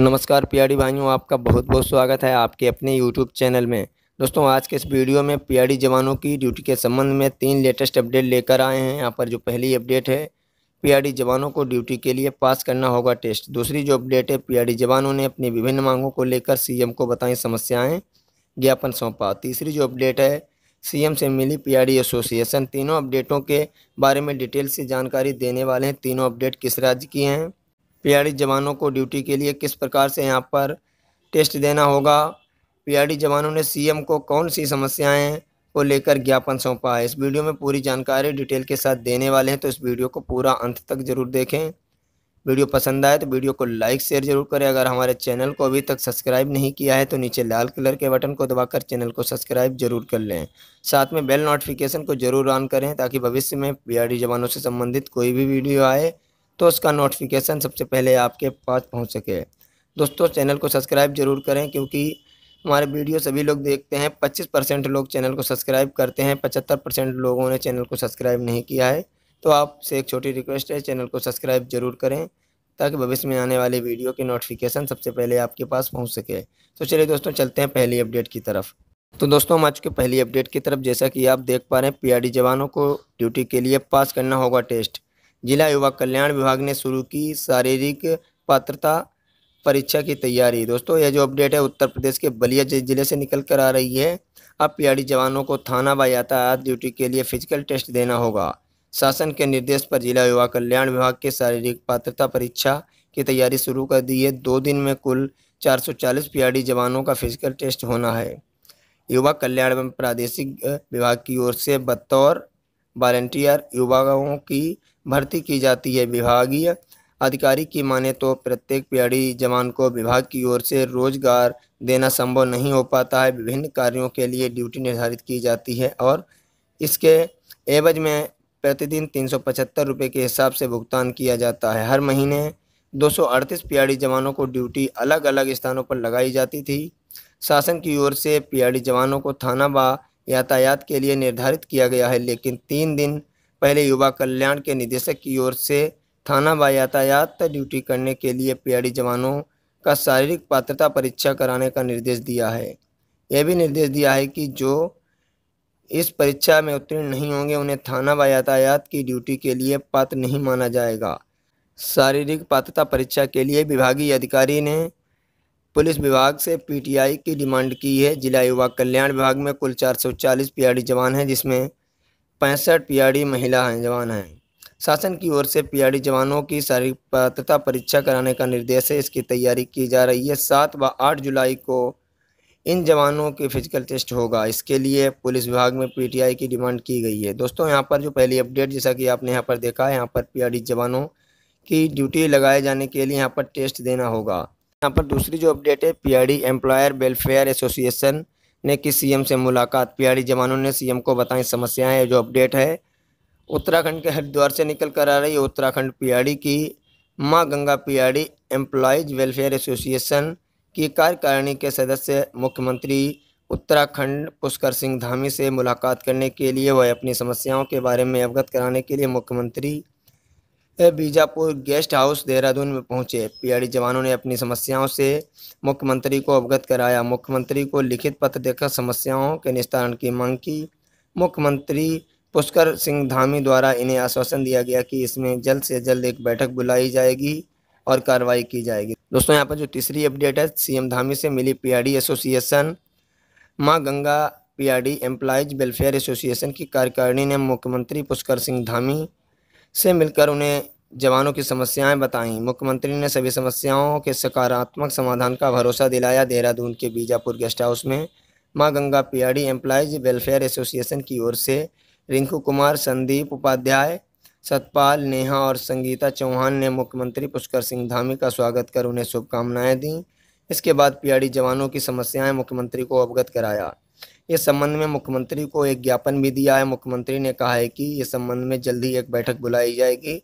नमस्कार पीआरडी भाइयों आपका बहुत बहुत स्वागत है आपके अपने यूट्यूब चैनल में दोस्तों आज के इस वीडियो में पीआरडी जवानों की ड्यूटी के संबंध में तीन लेटेस्ट अपडेट लेकर आए हैं यहाँ पर जो पहली अपडेट है पीआरडी जवानों को ड्यूटी के लिए पास करना होगा टेस्ट दूसरी जो अपडेट है पीआरडी जवानों ने अपनी विभिन्न मांगों को लेकर सी को बताई समस्याएँ ज्ञापन सौंपा तीसरी जो अपडेट है सी से मिली पी एसोसिएशन तीनों अपडेटों के बारे में डिटेल से जानकारी देने वाले हैं तीनों अपडेट किस राज्य की हैं पीआरडी जवानों को ड्यूटी के लिए किस प्रकार से यहाँ पर टेस्ट देना होगा पीआरडी जवानों ने सीएम को कौन सी समस्याएं को लेकर ज्ञापन सौंपा है इस वीडियो में पूरी जानकारी डिटेल के साथ देने वाले हैं तो इस वीडियो को पूरा अंत तक जरूर देखें वीडियो पसंद आए तो वीडियो को लाइक शेयर जरूर करें अगर हमारे चैनल को अभी तक सब्सक्राइब नहीं किया है तो नीचे लाल कलर के बटन को दबाकर चैनल को सब्सक्राइब जरूर कर लें साथ में बेल नोटिफिकेशन को जरूर ऑन करें ताकि भविष्य में पीआरडी जवानों से संबंधित कोई भी वीडियो आए तो उसका नोटिफिकेशन सबसे पहले आपके पास पहुँच सके दोस्तों चैनल को सब्सक्राइब जरूर करें क्योंकि हमारे वीडियो सभी लोग देखते हैं पच्चीस परसेंट लोग चैनल को सब्सक्राइब करते हैं पचहत्तर परसेंट लोगों ने चैनल को सब्सक्राइब नहीं किया है तो आपसे एक छोटी रिक्वेस्ट है चैनल को सब्सक्राइब जरूर करें ताकि भविष्य में आने वाली वीडियो की नोटिफिकेशन सबसे पहले आपके पास पहुँच सके तो चलिए दोस्तों चलते हैं पहली अपडेट की तरफ तो दोस्तों हम आज के पहली अपडेट की तरफ जैसा कि आप देख पा रहे हैं पीआरडी जवानों को ड्यूटी के लिए पास करना होगा टेस्ट जिला युवा कल्याण विभाग ने शुरू की शारीरिक पात्रता परीक्षा की तैयारी दोस्तों यह जो अपडेट है उत्तर प्रदेश के बलिया जिले से निकल कर आ रही है अब पीआरडी जवानों को थाना व यातायात ड्यूटी के लिए फिजिकल टेस्ट देना होगा शासन के निर्देश पर जिला युवा कल्याण विभाग के शारीरिक पात्रता परीक्षा की तैयारी शुरू कर दी है दो दिन में कुल 440 पीआरडी जवानों का फिजिकल टेस्ट होना है युवा कल्याण एवं प्रादेशिक विभाग की ओर से बतौर वॉल्टियर युवाओं की भर्ती की जाती है विभागीय अधिकारी की माने तो प्रत्येक पीढ़ी जवान को विभाग की ओर से रोजगार देना संभव नहीं हो पाता है विभिन्न कार्यों के लिए ड्यूटी निर्धारित की जाती है और इसके एवज में प्रतिदिन तीन सौ रुपये के हिसाब से भुगतान किया जाता है हर महीने दो सौ जवानों को ड्यूटी अलग अलग स्थानों पर लगाई जाती थी शासन की ओर से पीआरडी जवानों को थाना व यातायात के लिए निर्धारित किया गया है लेकिन तीन दिन पहले युवा कल्याण के निदेशक की ओर से थाना व यातायात ड्यूटी करने के लिए पीआरडी जवानों का शारीरिक पात्रता परीक्षा कराने का निर्देश दिया है यह भी निर्देश दिया है कि जो इस परीक्षा में उत्तीर्ण नहीं होंगे उन्हें थाना व यातायात की ड्यूटी के लिए पात्र नहीं माना जाएगा शारीरिक पात्रता परीक्षा के लिए विभागीय अधिकारी ने पुलिस विभाग से पीटीआई की डिमांड की है जिला युवा कल्याण विभाग में कुल 440 सौ जवान हैं जिसमें पैंसठ पीआरडी महिला हैं जवान हैं शासन की ओर से पीआरडी जवानों की शारीरिक पात्रता परीक्षा कराने का निर्देश है इसकी तैयारी की जा रही है सात व आठ जुलाई को इन जवानों के फिजिकल टेस्ट होगा इसके लिए पुलिस विभाग में पीटीआई की डिमांड की गई है दोस्तों यहाँ पर जो पहली अपडेट जैसा कि आपने यहाँ पर देखा है यहाँ पर पी जवानों की ड्यूटी लगाए जाने के लिए यहाँ पर टेस्ट देना होगा यहाँ पर दूसरी जो अपडेट है पी एम्प्लॉयर वेलफेयर एसोसिएशन ने की सीएम से मुलाकात पीआरडी जवानों ने सीएम को बताई समस्याएं जो अपडेट है उत्तराखंड के हरिद्वार से निकल कर आ रही उत्तराखंड पियाड़ी की माँ Ganga PRD employees welfare association की कार्यकारिणी के सदस्य मुख्यमंत्री उत्तराखंड पुष्कर सिंह धामी से मुलाकात करने के लिए वह अपनी समस्याओं के बारे में अवगत कराने के लिए मुख्यमंत्री बीजापुर गेस्ट हाउस देहरादून में पहुंचे पीआरडी जवानों ने अपनी समस्याओं से मुख्यमंत्री को अवगत कराया मुख्यमंत्री को लिखित पत्र देकर समस्याओं के निस्तारण की मांग की मुख्यमंत्री पुष्कर सिंह धामी द्वारा इन्हें आश्वासन दिया गया कि इसमें जल्द से जल्द एक बैठक बुलाई जाएगी और कार्रवाई की जाएगी दोस्तों यहाँ पर जो तीसरी अपडेट है सीएम धामी से मिली पीआरडी एसोसिएशन माँ Ganga PRD employees welfare association की कार्यकारिणी ने मुख्यमंत्री पुष्कर सिंह धामी से मिलकर उन्हें जवानों की समस्याएं बताईं मुख्यमंत्री ने सभी समस्याओं के सकारात्मक समाधान का भरोसा दिलाया देहरादून के बीजापुर गेस्ट हाउस में माँ Ganga PRD employees welfare association की ओर से रिंकू कुमार संदीप उपाध्याय सतपाल नेहा और संगीता चौहान ने मुख्यमंत्री पुष्कर सिंह धामी का स्वागत कर उन्हें शुभकामनाएँ दीं इसके बाद पीआरडी जवानों की समस्याएं मुख्यमंत्री को अवगत कराया इस संबंध में मुख्यमंत्री को एक ज्ञापन भी दिया है मुख्यमंत्री ने कहा है कि इस संबंध में जल्दी एक बैठक बुलाई जाएगी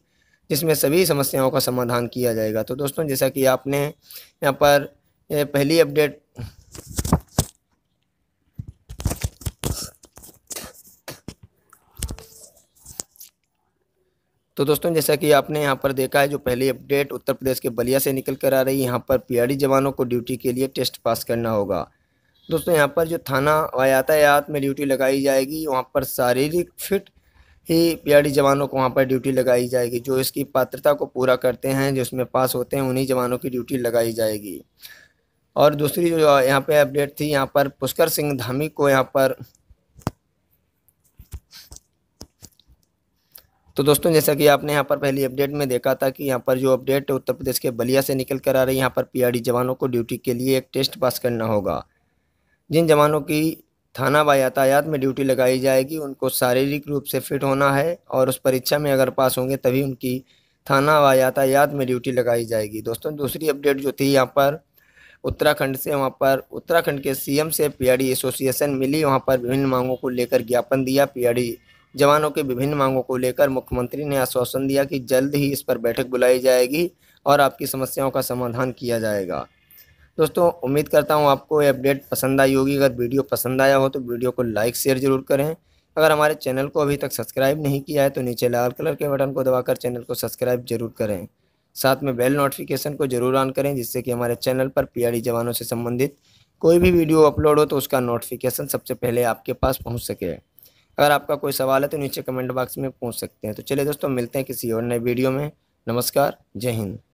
जिसमें सभी समस्याओं का समाधान किया जाएगा तो दोस्तों जैसा कि आपने यहाँ पर पहली अपडेट तो दोस्तों जैसा कि आपने यहाँ पर देखा है जो पहली अपडेट उत्तर प्रदेश के बलिया से निकल कर आ रही है यहाँ पर पीआरडी जवानों को ड्यूटी के लिए टेस्ट पास करना होगा दोस्तों यहाँ पर जो थाना यातायात में ड्यूटी लगाई जाएगी वहाँ पर शारीरिक फिट ही पीआरडी जवानों को वहाँ पर ड्यूटी लगाई जाएगी जो इसकी पात्रता को पूरा करते हैं जो इसमें पास होते हैं उन्हीं जवानों की ड्यूटी लगाई जाएगी और दूसरी जो यहाँ पे अपडेट थी यहाँ पर पुष्कर सिंह धामी को यहाँ पर तो दोस्तों जैसा कि आपने यहाँ पर पहली अपडेट में देखा था कि यहाँ पर जो अपडेट उत्तर प्रदेश के बलिया से निकल कर आ रही है यहाँ पर पीआरडी जवानों को ड्यूटी के लिए एक टेस्ट पास करना होगा जिन जवानों की थाना व यातायात में ड्यूटी लगाई जाएगी उनको शारीरिक रूप से फिट होना है और उस परीक्षा में अगर पास होंगे तभी उनकी थाना व यातायात में ड्यूटी लगाई जाएगी दोस्तों दूसरी अपडेट जो थी यहाँ पर उत्तराखंड से वहाँ पर उत्तराखंड के सीएम से पीआरडी एसोसिएशन मिली वहाँ पर विभिन्न मांगों को लेकर ज्ञापन दिया पीआरडी जवानों के विभिन्न मांगों को लेकर मुख्यमंत्री ने आश्वासन दिया कि जल्द ही इस पर बैठक बुलाई जाएगी और आपकी समस्याओं का समाधान किया जाएगा दोस्तों उम्मीद करता हूँ आपको ये अपडेट पसंद आई होगी अगर वीडियो पसंद आया हो तो वीडियो को लाइक शेयर ज़रूर करें अगर हमारे चैनल को अभी तक सब्सक्राइब नहीं किया है तो नीचे लाल कलर के बटन को दबाकर चैनल को सब्सक्राइब जरूर करें साथ में बेल नोटिफिकेशन को जरूर ऑन करें जिससे कि हमारे चैनल पर पीआरडी जवानों से संबंधित कोई भी वीडियो अपलोड हो तो उसका नोटिफिकेशन सबसे पहले आपके पास पहुंच सके अगर आपका कोई सवाल है तो नीचे कमेंट बॉक्स में पूछ सकते हैं तो चलिए दोस्तों मिलते हैं किसी और नए वीडियो में नमस्कार जय हिंद